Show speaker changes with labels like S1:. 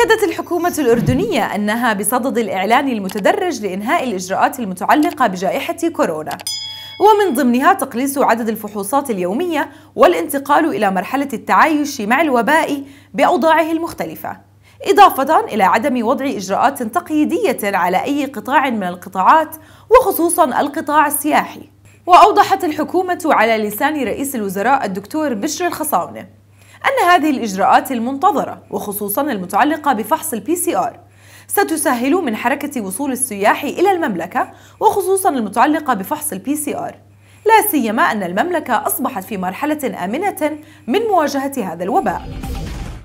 S1: أكدت الحكومة الأردنية أنها بصدد الإعلان المتدرج لإنهاء الإجراءات المتعلقة بجائحة كورونا ومن ضمنها تقليص عدد الفحوصات اليومية والانتقال إلى مرحلة التعايش مع الوباء بأوضاعه المختلفة إضافة إلى عدم وضع إجراءات تقييدية على أي قطاع من القطاعات وخصوصا القطاع السياحي وأوضحت الحكومة على لسان رئيس الوزراء الدكتور بشر الخصاونة أن هذه الإجراءات المنتظرة وخصوصا المتعلقة بفحص البي سي آر ستسهل من حركة وصول السياح إلى المملكة وخصوصا المتعلقة بفحص البي سي آر لا سيما أن المملكة أصبحت في مرحلة آمنة من مواجهة هذا الوباء